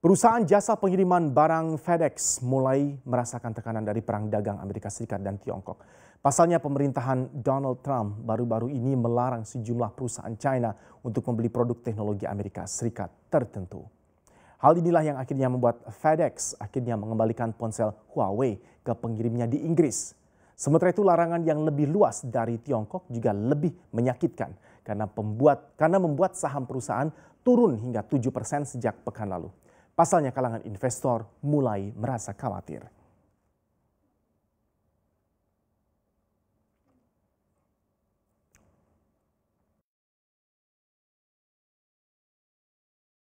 Perusahaan jasa pengiriman barang FedEx mulai merasakan tekanan dari perang dagang Amerika Serikat dan Tiongkok. Pasalnya pemerintahan Donald Trump baru-baru ini melarang sejumlah perusahaan China untuk membeli produk teknologi Amerika Serikat tertentu. Hal inilah yang akhirnya membuat FedEx akhirnya mengembalikan ponsel Huawei ke pengirimnya di Inggris. Sementara itu larangan yang lebih luas dari Tiongkok juga lebih menyakitkan karena pembuat karena membuat saham perusahaan turun hingga 7% sejak pekan lalu. Pasalnya kalangan investor mulai merasa khawatir.